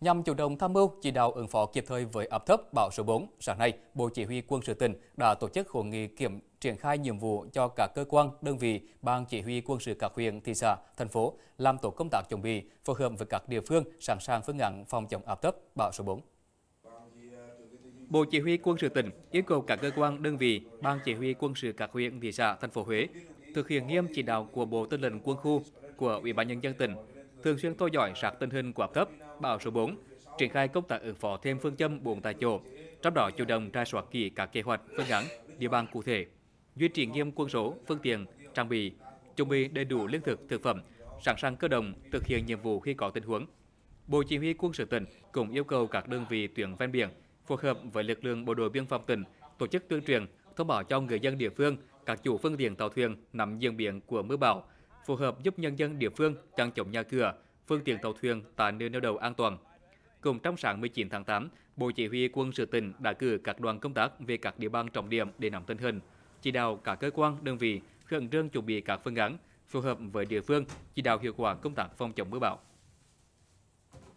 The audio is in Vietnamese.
Nhằm chủ động tham mưu chỉ đạo ứng phó kịp thời với áp thấp bão số 4, sáng nay, Bộ Chỉ huy Quân sự tỉnh đã tổ chức hội nghị kiểm triển khai nhiệm vụ cho các cơ quan, đơn vị, ban chỉ huy quân sự các huyện, thị xã, thành phố làm tổ công tác chuẩn bị, phối hợp với các địa phương sẵn sàng phương án phòng chống áp thấp bão số 4. Bộ Chỉ huy Quân sự tỉnh yêu cầu các cơ quan, đơn vị, ban chỉ huy quân sự các huyện, thị xã, thành phố Huế thực hiện nghiêm chỉ đạo của Bộ Tư lệnh Quân khu, của Ủy ban nhân dân tỉnh thường xuyên theo dõi sát tình hình của áp thấp, bão số 4, triển khai công tác ứng phó thêm phương châm bốn tại chỗ, trong đó chủ động ra soát kỹ các kế hoạch, phương án, địa bàn cụ thể, duy trì nghiêm quân số, phương tiện, trang bị, chuẩn bị đầy đủ lương thực, thực phẩm, sẵn sàng cơ động thực hiện nhiệm vụ khi có tình huống. Bộ Chỉ huy Quân sự tỉnh cũng yêu cầu các đơn vị tuyển ven biển phối hợp với lực lượng bộ đội biên phòng tỉnh tổ chức tuyên truyền thông báo cho người dân địa phương, các chủ phương tiện tàu thuyền nắm diễn biến của mưa bão, phù hợp giúp nhân dân địa phương chẳng chống nhà cửa, phương tiện tàu thuyền tại nơi neo đậu an toàn. Cùng trong sáng 19 tháng 8, Bộ Chỉ huy Quân sự tỉnh đã cử các đoàn công tác về các địa bàn trọng điểm để nắm tình hình, chỉ đạo cả cơ quan, đơn vị khẩn trương chuẩn bị các phương án phù hợp với địa phương, chỉ đạo hiệu quả công tác phòng chống mưa bão.